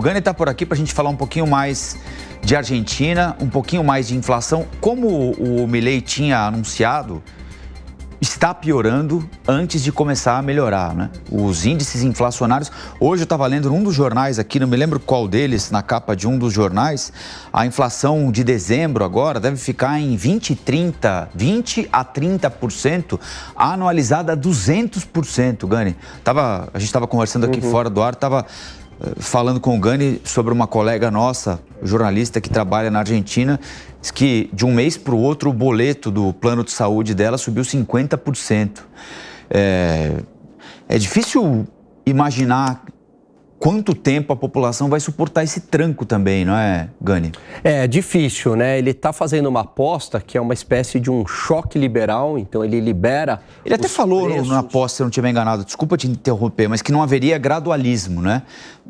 O Gani está por aqui para a gente falar um pouquinho mais de Argentina, um pouquinho mais de inflação. Como o, Milei tinha anunciado, está piorando antes de começar a melhorar. Né? Os índices inflacionários. Hoje eu estava lendo num dos jornais aqui, não me lembro qual deles, na capa de um dos jornais, a inflação de dezembro agora deve ficar em 20, 30, 20 a 30%, anualizada a 200%, Gani. Tava, a gente estava conversando aqui uhum. fora do ar, estava falando com o Gani sobre uma colega nossa, jornalista que trabalha na Argentina, diz que de um mês para o outro o boleto do plano de saúde dela subiu 50%. É, é difícil imaginar quanto tempo a população vai suportar esse tranco também, não é, Gani? É difícil, né? Ele está fazendo uma aposta que é uma espécie de um choque liberal, então ele libera. Ele até falou na aposta, se eu não estiver enganado, desculpa te interromper, mas que não haveria gradualismo, né?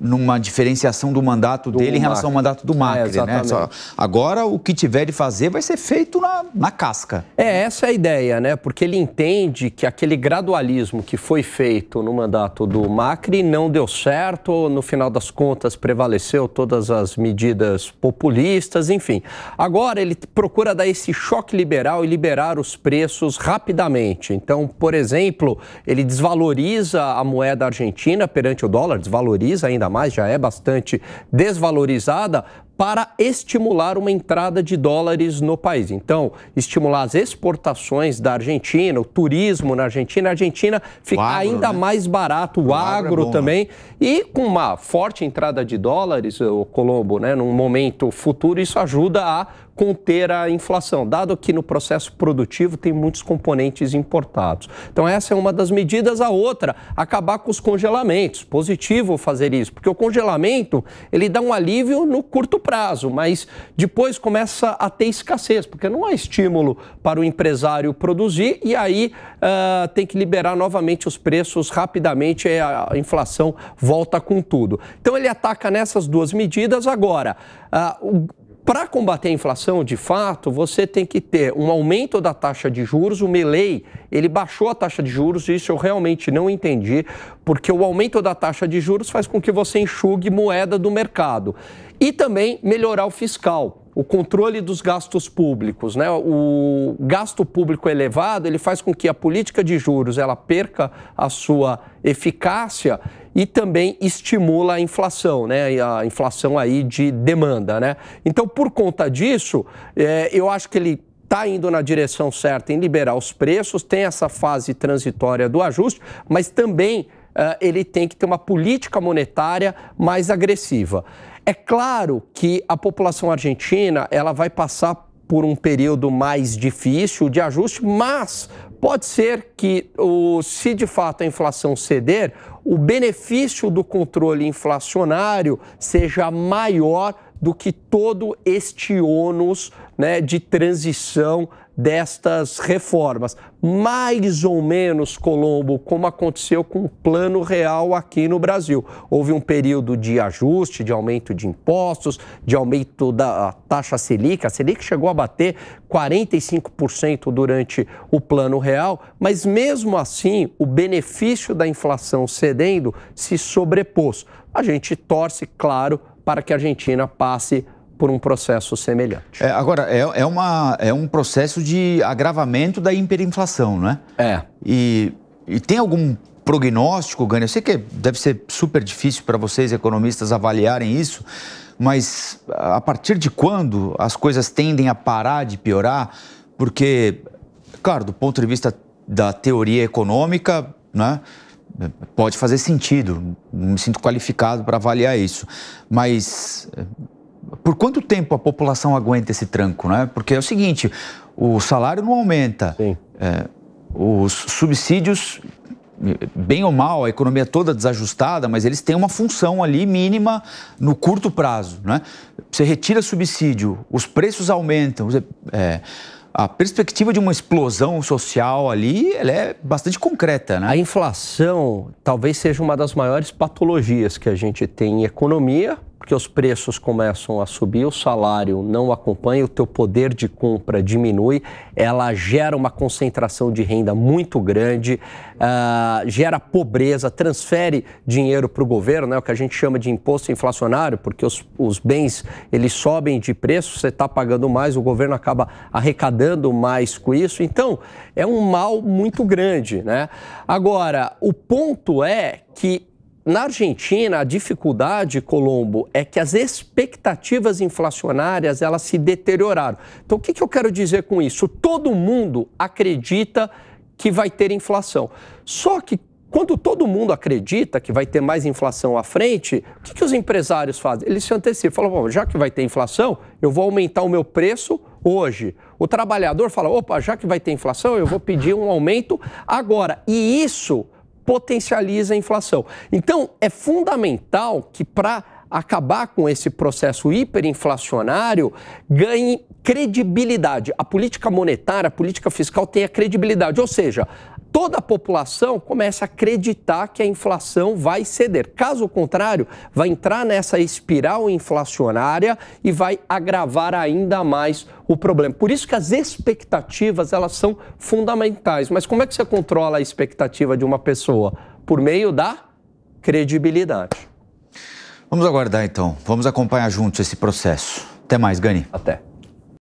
Numa diferenciação do mandato do dele Macri. em relação ao mandato do Macri, é, né? Só, agora o que tiver de fazer vai ser feito na, na casca. É, essa é a ideia, né? Porque ele entende que aquele gradualismo que foi feito no mandato do Macri não deu certo no final das contas prevaleceu todas as medidas populistas, enfim. Agora ele procura dar esse choque liberal e liberar os preços rapidamente. Então, por exemplo, ele desvaloriza a moeda argentina perante o dólar, desvaloriza ainda mais, já é bastante desvalorizada para estimular uma entrada de dólares no país. Então, estimular as exportações da Argentina, o turismo na Argentina, a Argentina fica agro, ainda né? mais barato, o, o agro, é agro é bom, né? também, né? e com uma forte entrada de dólares, o Colombo, né, num momento futuro, isso ajuda a conter a inflação, dado que no processo produtivo tem muitos componentes importados. Então, essa é uma das medidas. A outra, acabar com os congelamentos. Positivo fazer isso, porque o congelamento ele dá um alívio no curto prazo, mas depois começa a ter escassez, porque não há estímulo para o empresário produzir e aí uh, tem que liberar novamente os preços rapidamente e a inflação volta com tudo. Então, ele ataca nessas duas medidas. Agora, uh, para combater a inflação, de fato, você tem que ter um aumento da taxa de juros. O Melei, ele baixou a taxa de juros e isso eu realmente não entendi, porque o aumento da taxa de juros faz com que você enxugue moeda do mercado. E também melhorar o fiscal o controle dos gastos públicos, né? O gasto público elevado, ele faz com que a política de juros ela perca a sua eficácia e também estimula a inflação, né? A inflação aí de demanda, né? Então, por conta disso, é, eu acho que ele está indo na direção certa em liberar os preços, tem essa fase transitória do ajuste, mas também eh, ele tem que ter uma política monetária mais agressiva. É claro que a população argentina ela vai passar por um período mais difícil de ajuste, mas pode ser que, o, se de fato a inflação ceder, o benefício do controle inflacionário seja maior do que todo este ônus né, de transição destas reformas. Mais ou menos, Colombo, como aconteceu com o Plano Real aqui no Brasil. Houve um período de ajuste, de aumento de impostos, de aumento da taxa Selic. A Selic chegou a bater 45% durante o Plano Real, mas mesmo assim, o benefício da inflação cedendo se sobrepôs. A gente torce, claro, para que a Argentina passe por um processo semelhante. É, agora, é, é, uma, é um processo de agravamento da hiperinflação, né? É. E, e tem algum prognóstico, Gani? Eu sei que deve ser super difícil para vocês, economistas, avaliarem isso, mas a partir de quando as coisas tendem a parar de piorar? Porque, claro, do ponto de vista da teoria econômica, né? Pode fazer sentido, Não me sinto qualificado para avaliar isso, mas por quanto tempo a população aguenta esse tranco, né? Porque é o seguinte, o salário não aumenta, é, os subsídios, bem ou mal, a economia toda desajustada, mas eles têm uma função ali mínima no curto prazo, né? Você retira subsídio, os preços aumentam, é, a perspectiva de uma explosão social ali ela é bastante concreta, né? A inflação talvez seja uma das maiores patologias que a gente tem em economia, porque os preços começam a subir, o salário não acompanha, o teu poder de compra diminui, ela gera uma concentração de renda muito grande, uh, gera pobreza, transfere dinheiro para o governo, né, o que a gente chama de imposto inflacionário, porque os, os bens eles sobem de preço, você está pagando mais, o governo acaba arrecadando mais com isso, então é um mal muito grande. Né? Agora, o ponto é que na Argentina, a dificuldade, Colombo, é que as expectativas inflacionárias elas se deterioraram. Então, o que, que eu quero dizer com isso? Todo mundo acredita que vai ter inflação. Só que quando todo mundo acredita que vai ter mais inflação à frente, o que, que os empresários fazem? Eles se antecipam, falam, bom, já que vai ter inflação, eu vou aumentar o meu preço hoje. O trabalhador fala, opa, já que vai ter inflação, eu vou pedir um aumento agora. E isso potencializa a inflação. Então, é fundamental que para acabar com esse processo hiperinflacionário ganhe credibilidade. A política monetária, a política fiscal tenha credibilidade, ou seja, toda a população começa a acreditar que a inflação vai ceder. Caso contrário, vai entrar nessa espiral inflacionária e vai agravar ainda mais o problema. Por isso que as expectativas, elas são fundamentais. Mas como é que você controla a expectativa de uma pessoa? Por meio da credibilidade. Vamos aguardar então. Vamos acompanhar juntos esse processo. Até mais, Gani. Até.